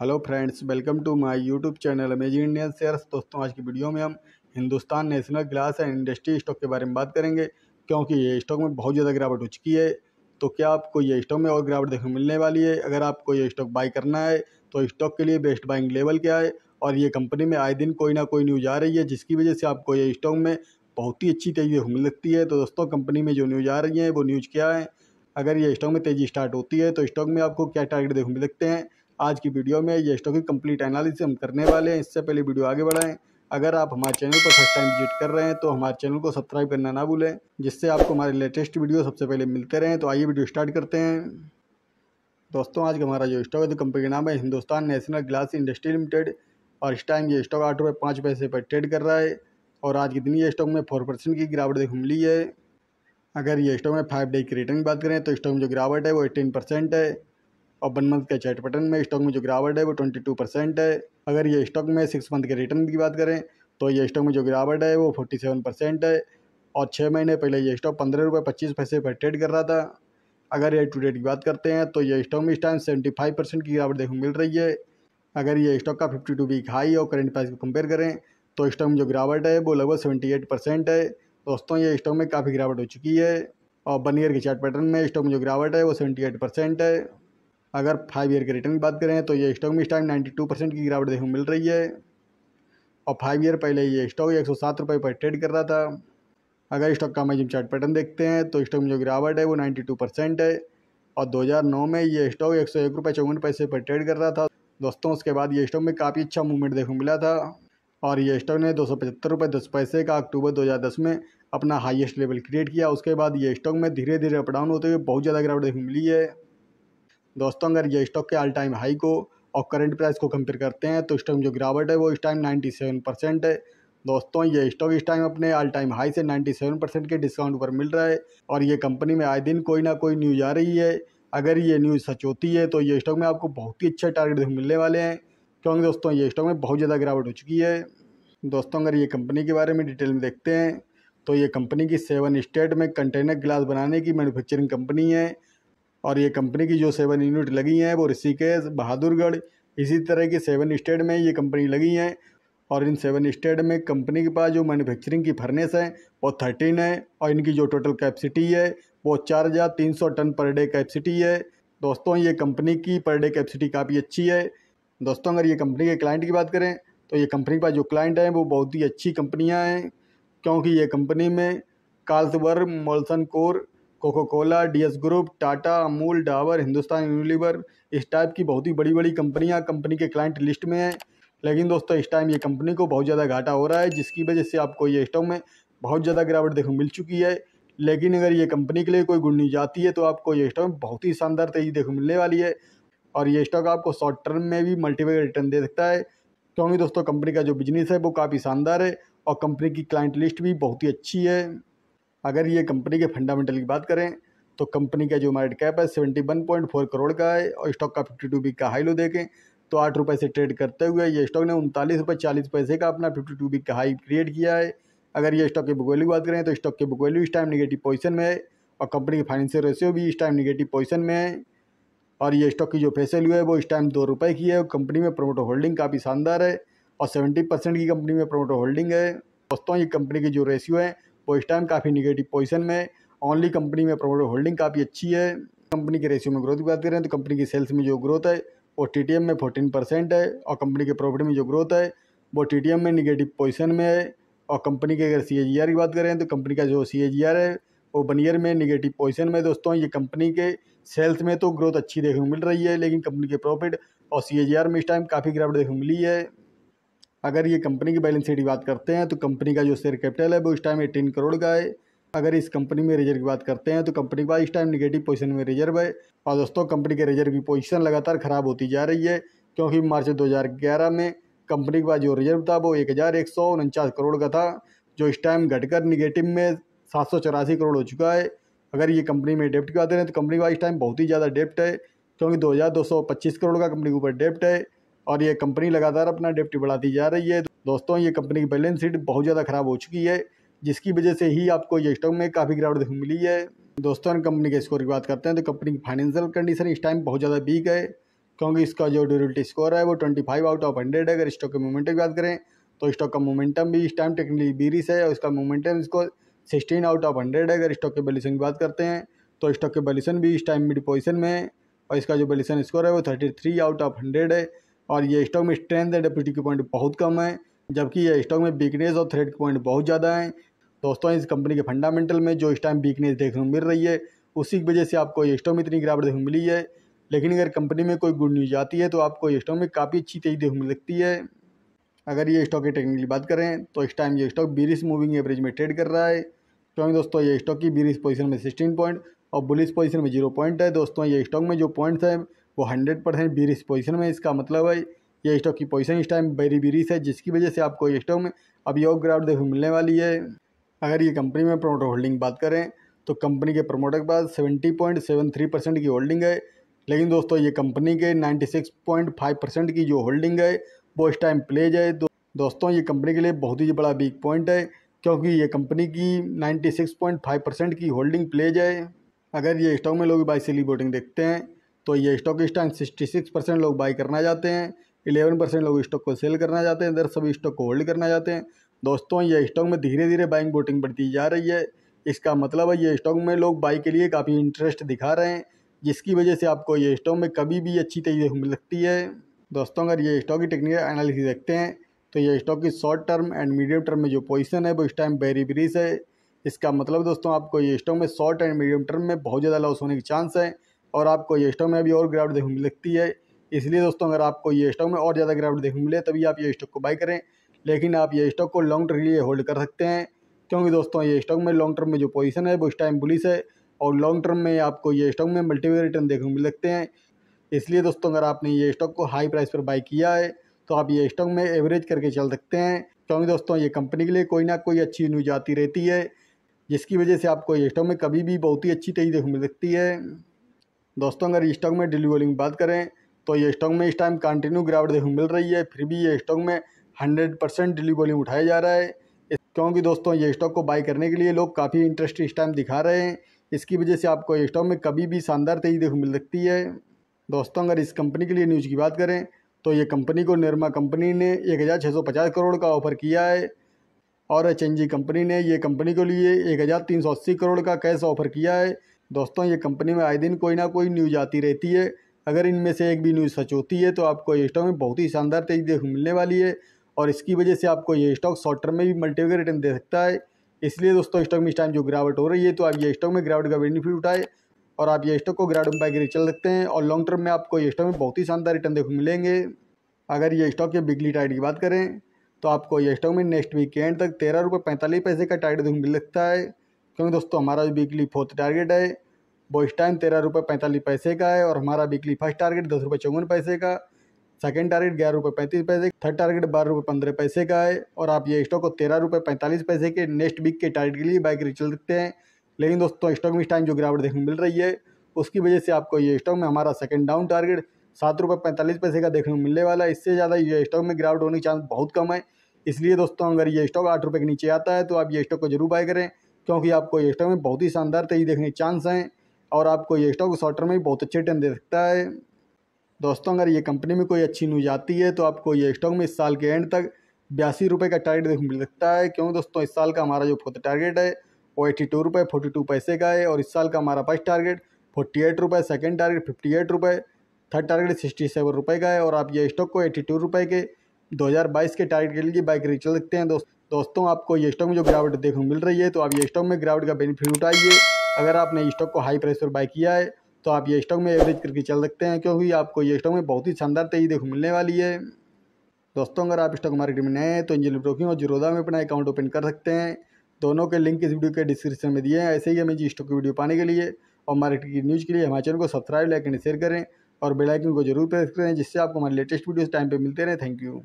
hello friends welcome to my YouTube channel amazing Indian shares दोस्तों आज की video में हम Hindustan National Glass and Industry stock के बारे में बात करेंगे क्योंकि ये स्टॉक में बहुत ज़्यादा गिरावट हो चुकी है तो क्या आपको ये स्टॉक में और गिरावट देखने मिलने वाली है अगर आपको ये स्टॉक बाई करना है तो स्टॉक के लिए बेस्ट बाइंग लेवल क्या है और ये कंपनी में आए दिन कोई ना कोई न्यूज़ आ रही है जिसकी वजह से आपको ये स्टॉक में बहुत ही अच्छी तेज़ी मिल सकती है तो दोस्तों कंपनी में जो न्यूज़ आ रही है वो न्यूज़ क्या है अगर ये स्टॉक में तेज़ी स्टार्ट होती है तो स्टॉक में आपको क्या टारगेट देखने मिल सकते हैं आज की वीडियो में ये स्टॉक की कंप्लीट एनालिसिस हम करने वाले हैं इससे पहले वीडियो आगे बढ़ाएं अगर आप हमारे चैनल पर फर्स्ट टाइम विजिट कर रहे हैं तो हमारे चैनल को सब्सक्राइब करना ना भूलें जिससे आपको हमारे लेटेस्ट वीडियो सबसे पहले मिलते रहें तो आइए वीडियो स्टार्ट करते हैं दोस्तों आज का हमारा जो स्टॉक है तो कंपनी का नाम है Hindustan National Glass Industry Limited और इस टाइम ये स्टॉक आठ रुपये पाँच पैसे पर ट्रेड कर रहा है और आज के दिन ये स्टॉक में फोर परसेंट की गिरावट देखने मिली है अगर ये स्टॉक में फाइव डे की रिटर्न की बात करें तो स्टॉक में जो गिरावट है वो एटीन परसेंट है और वन मंथ के चार्ट पैटर्न में स्टॉक में जो गिरावट है वो ट्वेंटी टू परसेंट है अगर ये स्टॉक में सिक्स मंथ के रिटर्न की बात करें तो ये स्टॉक में जो गिरावट है वो फोर्टी सेवन परसेंट है और छः महीने पहले ये स्टॉक पंद्रह रुपये पच्चीस पैसे पर ट्रेड कर रहा था अगर ये टू डेट की बात करते हैं तो ये स्टॉक में इस टाइम सेवेंटी फाइव परसेंट की गिरावट देखने मिल रही है अगर ये स्टॉक का फिफ्टी टू वीक हाई और करेंट प्राइस को कंपेयर करें तो स्टॉक में जो गिरावट है वो लगभग सेवेंटी एट परसेंट है दोस्तों ये स्टॉक में काफ़ी गिरावट हो चुकी है और वन ईयर के चार्ट पैटर्न में स्टॉक में जो गिरावट है वो सेवेंटी एट परसेंट है अगर फाइव ईयर के रिटर्न की बात करें तो ये स्टॉक में इस टाइम नाइन्टी टू परसेंट की गिरावट देखने को मिल रही है और फाइव ईयर पहले ये स्टॉक एक सौ सात रुपये पर ट्रेड कर रहा था अगर स्टॉक का जिम चार्ट पैटर्न देखते हैं तो स्टॉक में जो गिरावट है वो नाइन्टी टू परसेंट है और दो हज़ार नौ में ये स्टॉक एक सौ एक रुपये चौवन पैसे पर ट्रेड कर रहा था दोस्तों उसके बाद ये स्टॉक में काफ़ी अच्छा मूवमेंट देखने को मिला था और ये स्टॉक ने दो सौ पचहत्तर रुपये दस पैसे का अक्टूबर 2010 में अपना हाईएस्ट लेवल क्रिएट किया उसके बाद ये स्टॉक में धीरे धीरे अपडाउन होते हुए बहुत ज़्यादा गिरावट देखने मिली है दोस्तों अगर ये स्टॉक के ऑल टाइम हाई को और करंट प्राइस को कंपेयर करते हैं तो इस में जो गिरावट है वो इस टाइम नाइन्टी सेवन परसेंट है दोस्तों ये स्टॉक इस टाइम अपने ऑल टाइम हाई से 97 परसेंट के डिस्काउंट पर मिल रहा है और ये कंपनी में आए दिन कोई ना कोई न्यूज़ आ रही है अगर ये न्यूज़ सच होती है तो ये स्टॉक में आपको बहुत ही अच्छे टारगेट मिलने वाले हैं क्योंकि दोस्तों ये स्टॉक में बहुत ज़्यादा गिरावट हो चुकी है दोस्तों अगर ये कंपनी के बारे में डिटेल में देखते हैं तो ये कंपनी की सेवन स्टेट में कंटेनर ग्लास बनाने की मैनुफैक्चरिंग कंपनी है और ये कंपनी की जो सेवन यूनिट लगी हैं वो ऋषिकेश बहादुरगढ़ इसी तरह की सेवन स्टेट में ये कंपनी लगी हैं और इन सेवन स्टेट में कंपनी के पास जो मैन्युफैक्चरिंग की फरनेस है वो थर्टीन है और इनकी जो टोटल कैपेसिटी है वो चार हज़ार तीन सौ टन पर डे कैपेसिटी है दोस्तों ये कंपनी की पर डे कैपेसिटी काफ़ी अच्छी है दोस्तों अगर ये कंपनी के क्लाइंट की बात करें तो ये कंपनी के पास जो क्लाइंट हैं वो बहुत ही अच्छी कंपनियाँ हैं क्योंकि ये कंपनी में Carlsberg Molson Coors Coca Cola D S group Tata Amul Dabur Hindustan Unilever इस टाइप की बहुत ही बड़ी बड़ी कंपनियाँ कंपनी के क्लाइंट लिस्ट में हैं लेकिन दोस्तों इस टाइम ये कंपनी को बहुत ज़्यादा घाटा हो रहा है जिसकी वजह से आपको ये स्टॉक में बहुत ज़्यादा गिरावट देखने मिल चुकी है लेकिन अगर ये कंपनी के लिए कोई गुड जाती है तो आपको ये स्टॉक में बहुत ही शानदार तेजी देखने मिलने वाली है और ये स्टॉक आपको शॉर्ट टर्म में भी मल्टीपल रिटर्न दे सकता है क्योंकि तो दोस्तों कंपनी का जो बिजनेस है वो काफ़ी शानदार है और कंपनी की क्लाइंट लिस्ट भी बहुत ही अच्छी है अगर ये कंपनी के फंडामेंटल की बात करें तो कंपनी का जो मार्केट कैप है seventy one point four crore का है और स्टॉक का फिफ्टी टू बी का हाई लो देखें तो आठ रुपये से ट्रेड करते हुए ये स्टॉक ने उनतालीस रुपये चालीस पैसे का अपना फिफ्टी टू बी का हाई क्रिएट किया है अगर ये स्टॉक की बुक वैल्यू बात करें तो स्टॉक की बुक वैल्यू इस टाइम निगेटिव पोजिशन में है और कंपनी की फाइनेंशियल रेशियो भी इस टाइम निगेटिव पोजिशन में है और ये स्टॉक की जो फेस वैल्यू है वो इस टाइम दो रुपये की है और कंपनी में प्रोमोटर होल्डिंग काफ़ी शानदार है और सेवेंटी परसेंट की कंपनी में प्रोमोटर होल्डिंग है दोस्तों ये कंपनी की जो रेशियो है इस टाइम काफ़ी निगेटिव पोजिशन में ऑनली कंपनी में प्रॉफिट होल्डिंग काफ़ी अच्छी है कंपनी के रेशियो में ग्रोथ की बात करें तो कंपनी की सेल्स में जो ग्रोथ है वो टी में फोर्टीन परसेंट है और कंपनी के प्रॉफिट में जो ग्रोथ है वो टी में निगेटिव पोजिशन में है और कंपनी के अगर सी की बात करें तो कंपनी का जो सी है वो वन ईयर में निगेटिव पोजिशन में दोस्तों ये कंपनी के सेल्स में तो ग्रोथ अच्छी देखने को मिल रही है लेकिन कंपनी के प्रॉफिट और सी में इस टाइम काफ़ी गिरावट देखने को मिली है अगर ये कंपनी की बैलेंस शीट की बात करते हैं तो कंपनी का जो शेयर कैपिटल है वो इस टाइम एटीन करोड़ का है अगर इस कंपनी में रिजर्व की बात करते हैं तो कंपनी के पास इस टाइम निगेटिव पोजीशन में रिजर्व है और दोस्तों कंपनी के रिजर्व की पोजीशन लगातार ख़राब होती जा रही है क्योंकि मार्च दो में कंपनी के पास जो रिजर्व था वो एक हज़ार एक सौ उनचास करोड़ का था जो इस टाइम घटकर निगेटिव में सात सौ चौरासी करोड़ हो चुका है अगर ये कंपनी में डेप्ट की बात करें तो कंपनी का इस टाइम बहुत ही ज़्यादा डेप्ट है क्योंकि दो हज़ार दो सौ पच्चीस करोड़ का कंपनी के ऊपर डेप्ट है और ये कंपनी लगातार अपना डेप्टी बढ़ाती जा रही है दोस्तों ये कंपनी की बैलेंस शीट बहुत ज़्यादा ख़राब हो चुकी है जिसकी वजह से ही आपको ये स्टॉक में काफ़ी गिरावट देखने मिली है दोस्तों कंपनी के स्कोर की बात करते हैं तो कंपनी की फाइनेंशियल कंडीशन इस टाइम बहुत ज़्यादा वीक है क्योंकि इसका जो ड्यूरिटी स्कोर है वो twenty five out of hundred है अगर स्टॉक के मोमेंटम की बात करें तो स्टॉक का मोमेंटम भी इस टाइम टेक्निकली बीरिस है और इसका मोमेंटम इसको सिक्सटीन आउट ऑफ हंड्रेड है अगर स्टॉक के वैल्यूशन की बात करते हैं तो स्टॉक के वैल्यूशन भी इस टाइम मिड पोजिशन में है और इसका जो वैल्यूशन स्कोर है वो thirty three out of hundred है और ये स्टॉक में स्ट्रेंथ एंड डेप्यूटी के पॉइंट बहुत कम है जबकि ये स्टॉक में वीकनेस और थ्रेड के पॉइंट बहुत ज़्यादा हैं दोस्तों इस कंपनी के फंडामेंटल में जो इस टाइम वीकनेस देखने को मिल रही है उसी की वजह से आपको ये स्टॉक में इतनी गिरावट देखने मिली है लेकिन अगर कंपनी में कोई गुड न्यूज आती है तो आपको ये स्टॉक में काफ़ी अच्छी तेजी देखने मिल सकती है अगर ये स्टॉक की टेक्निकली बात करें तो इस टाइम ये स्टॉक बीरिस मूविंग एवरेज में ट्रेड कर रहा है क्योंकि दोस्तों ये स्टॉक की बीरिस पोजिशन में सिक्सटीन पॉइंट और बुलिस पोजिशन में जीरो पॉइंट है दोस्तों ये स्टॉक में जो पॉइंट्स हैं वो हंड्रेड परसेंट बीरिस पोजिशन में इसका मतलब है ये स्टॉक की पोजिशन इस टाइम बेरी बीरिस है जिसकी वजह से आपको ये स्टॉक में अब योग ग्राउंड देखो मिलने वाली है अगर ये कंपनी में प्रोमोटर होल्डिंग बात करें तो कंपनी के प्रोमोटर के पास seventy point seven three percent की होल्डिंग है लेकिन दोस्तों ये कंपनी के ninety six point five percent की जो होल्डिंग है वो इस टाइम प्लेज है दो, दोस्तों ये कंपनी के लिए बहुत ही बड़ा वीक पॉइंट है क्योंकि ये कंपनी की ninety six point five percent की होल्डिंग प्लेज है अगर ये स्टॉक में लोग बाई सेली बोटिंग देखते हैं तो ये stock stand sixty six percent लोग बाई करना चाहते हैं इलेवन परसेंट लोग स्टॉक को सेल करना चाहते हैं इधर सभी स्टॉक को होल्ड करना चाहते हैं दोस्तों ये स्टॉक में धीरे धीरे बाइंग बोटिंग बढ़ती जा रही है इसका मतलब है ये स्टॉक में लोग बाई के लिए काफ़ी इंटरेस्ट दिखा रहे हैं जिसकी वजह से आपको ये स्टॉक में कभी भी अच्छी तेजी मिल सकती है दोस्तों अगर ये स्टॉक की टेक्निकल एनालिसिस देखते हैं तो ये स्टॉक की short term and medium term में जो पोजीशन है वो इस टाइम बेरी ब्रिज है इसका मतलब दोस्तों आपको ये स्टॉक में शॉर्ट एंड मीडियम टर्म में बहुत ज़्यादा लॉस होने के चांस है और आपको ये स्टॉक में भी और गिरावट देखने को लगती है इसलिए दोस्तों अगर आपको ये स्टॉक में और ज़्यादा गिरावट देखने को मिले तभी आप ये स्टॉक को बाई करें लेकिन आप ये स्टॉक को लॉन्ग टर्म के लिए होल्ड कर सकते हैं क्योंकि दोस्तों ये स्टॉक में लॉन्ग टर्म में जो पोजीशन है वो इस टाइम बुलिस है और लॉन्ग टर्म में आपको ये स्टॉक में मल्टीपल रिटर्न देखने को मिल सकते हैं इसलिए दोस्तों अगर आपने ये स्टॉक को हाई प्राइस पर बाई किया है तो आप ये स्टॉक में एवरेज करके चल सकते हैं क्योंकि दोस्तों ये कंपनी के लिए कोई ना कोई अच्छी न्यूज आती रहती है जिसकी वजह से आपको ये स्टॉक में कभी भी बहुत ही अच्छी तेजी देखने को मिल सकती है दोस्तों अगर स्टॉक में डेली वॉल्यूम बात करें तो ये स्टॉक में इस टाइम कंटिन्यू गिरावट देखने मिल रही है फिर भी ये स्टॉक में हंड्रेड परसेंट डेली उठाया जा रहा है क्योंकि दोस्तों ये स्टॉक को बाय करने के लिए लोग काफ़ी इंटरेस्ट इस टाइम दिखा रहे हैं इसकी वजह से आपको ये स्टॉक में कभी भी शानदार तेजी देखने मिल सकती है दोस्तों अगर इस कंपनी के लिए न्यूज़ की बात करें तो ये कंपनी को निर्मा कंपनी ने एक हज़ार छः सौ पचास करोड़ का ऑफर किया है और एच कंपनी ने ये कंपनी के लिए एक हज़ार तीन सौ अस्सी करोड़ का कैश ऑफर किया है दोस्तों ये कंपनी में आए दिन कोई ना कोई न्यूज आती रहती है अगर इनमें से एक भी न्यूज़ सच होती है तो आपको ये स्टॉक में बहुत ही शानदार तेज़ी देखने मिलने वाली है और इसकी वजह से आपको ये स्टॉक शॉर्ट टर्म में भी मल्टीपल रिटर्न दे सकता है इसलिए दोस्तों स्टॉक में इस टाइम जो गिरावट हो रही है तो आप ये स्टॉक में गिरावट का बेनिफिट उठाए और आप ये स्टॉक को गिरावट में पाई चल सकते हैं और लॉन्ग टर्म में आपको ये स्टॉक में बहुत ही शानदार रिटर्न देखने मिलेंगे अगर ये स्टॉक के बिगली टाइट की बात करें तो आपको ये स्टॉक में नेक्स्ट वीक के एंड तक तेरह रुपये पैंतालीस पैसे का टाइट देखने मिल सकता है क्योंकि दोस्तों हमारा जो वीकली फोर्थ टारगेट है वो इस टाइम तेरह रुपये पैंतालीस पैसे का है और हमारा वीकली फर्स्ट टारगेट दस रुपये चौवन पैसे का सेकेंड टारगेट ग्यारह रुपये पैंतीस पैसे थर्ड टारगेट बारह रुपये पंद्रह पैसे का है और आप ये स्टॉक को तेरह रुपये पैंतालीस पैसे के नेक्स्ट वीक के टारगेट के लिए बाइक चल सकते हैं लेकिन दोस्तों स्टॉक में इस टाइम जो गिरावट देखने मिल रही है उसकी वजह से आपको ये स्टॉक में हमारा सेकेंड डाउन टारगेट सात रुपये पैंतालीस पैसे का देखने को मिलने वाला है इससे ज़्यादा ये स्टॉक में गिरावट होने के चांस बहुत कम है इसलिए दोस्तों अगर ये स्टॉक आठ रुपये के नीचे आता है तो आप ये स्टॉक को जरूर बाय करें क्योंकि आपको ये स्टॉक में बहुत ही शानदार तेजी देखने के चांस हैं और आपको ये स्टॉक शॉर्ट टर्म में बहुत अच्छे रिटर्न दे सकता है दोस्तों अगर ये कंपनी में कोई अच्छी न्यूज आती है तो आपको ये स्टॉक में इस साल के एंड तक बयासी रुपये का टारगेट देखने मिल सकता है क्यों दोस्तों इस साल का हमारा जो फोर्थ टारगेट है वो एट्टी टू रुपये फोर्टी टू पैसे का है और इस साल का हमारा फर्स्ट टारगेट फोर्टी एट रुपये सेकेंड टारगेट फिफ्टी एट रुपये थर्ड टारगेट सिक्सटी सेवन रुपये का है और आप ये स्टॉक को एट्टी टू रुपये के दो हज़ार बाईस के टारगेट के लिए बाइक खरीद सकते हैं दोस्तों दोस्तों आपको ये स्टॉक में जो गिरावट देखने को मिल रही है तो आप ये स्टॉक में गिरावट का बेनिफिट उठाइए अगर आपने स्टॉक को हाई प्राइस पर बाय किया है तो आप ये स्टॉक में एवरेज करके चल सकते हैं क्योंकि आपको ये स्टॉक में बहुत ही शानदार तेजी देखो मिलने वाली है दोस्तों अगर आप स्टॉक मार्केट में नए हैं तो इंजन ब्रोकिंग और जीरोदा में अपना अकाउंट ओपन कर सकते हैं दोनों के लिंक इस वीडियो के डिस्क्रिप्शन में दिए हैं ऐसे ही हमें जी स्टॉक की वीडियो पाने के लिए और मार्केट की न्यूज़ के लिए हमारे चैनल को सब्सक्राइब लाइक एंड शेयर करें और बेलाइकन को जरूर प्रेस करें जिससे आपको हमारे लेटेस्ट वीडियोस टाइम पर मिलते रहें थैंक यू